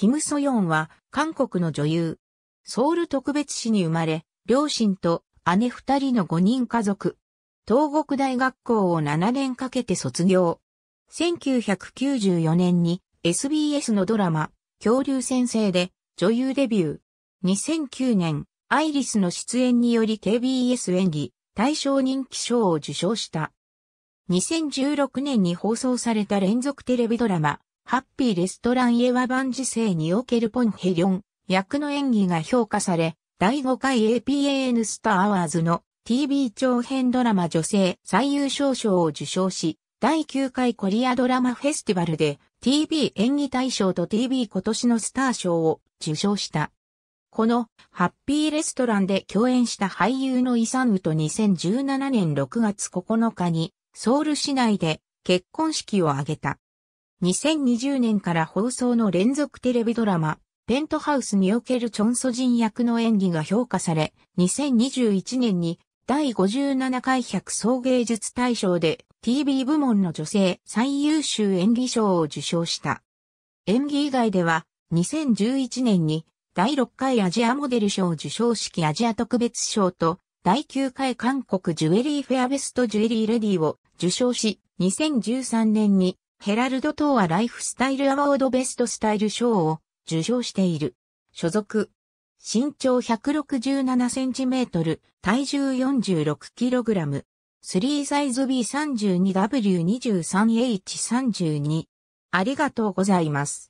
キム・ソヨンは韓国の女優。ソウル特別市に生まれ、両親と姉二人の五人家族。東国大学校を7年かけて卒業。1994年に SBS のドラマ、恐竜先生で女優デビュー。2009年、アイリスの出演により KBS 演技、大賞人気賞を受賞した。2016年に放送された連続テレビドラマ、ハッピーレストランへは万事世におけるポンヘリョン役の演技が評価され、第5回 APAN スターアワーズの TV 長編ドラマ女性最優勝賞を受賞し、第9回コリアドラマフェスティバルで TV 演技大賞と TV 今年のスター賞を受賞した。このハッピーレストランで共演した俳優のイサンウと2017年6月9日にソウル市内で結婚式を挙げた。2020年から放送の連続テレビドラマ、ペントハウスにおけるチョンソジン役の演技が評価され、2021年に第57回百草総芸術大賞で TV 部門の女性最優秀演技賞を受賞した。演技以外では、2011年に第6回アジアモデル賞受賞式アジア特別賞と第9回韓国ジュエリーフェアベストジュエリーレディを受賞し、2013年にヘラルド・等はライフスタイルアワードベストスタイル賞を受賞している。所属。身長167センチメートル、体重46キログラム。3サイズ B32W23H32。ありがとうございます。